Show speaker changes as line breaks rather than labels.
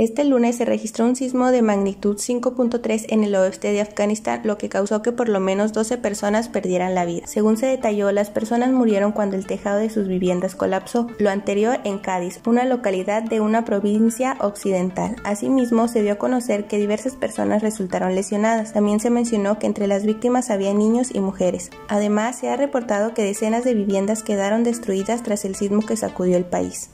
Este lunes se registró un sismo de magnitud 5.3 en el oeste de Afganistán, lo que causó que por lo menos 12 personas perdieran la vida. Según se detalló, las personas murieron cuando el tejado de sus viviendas colapsó, lo anterior en Cádiz, una localidad de una provincia occidental. Asimismo, se dio a conocer que diversas personas resultaron lesionadas. También se mencionó que entre las víctimas había niños y mujeres. Además, se ha reportado que decenas de viviendas quedaron destruidas tras el sismo que sacudió el país.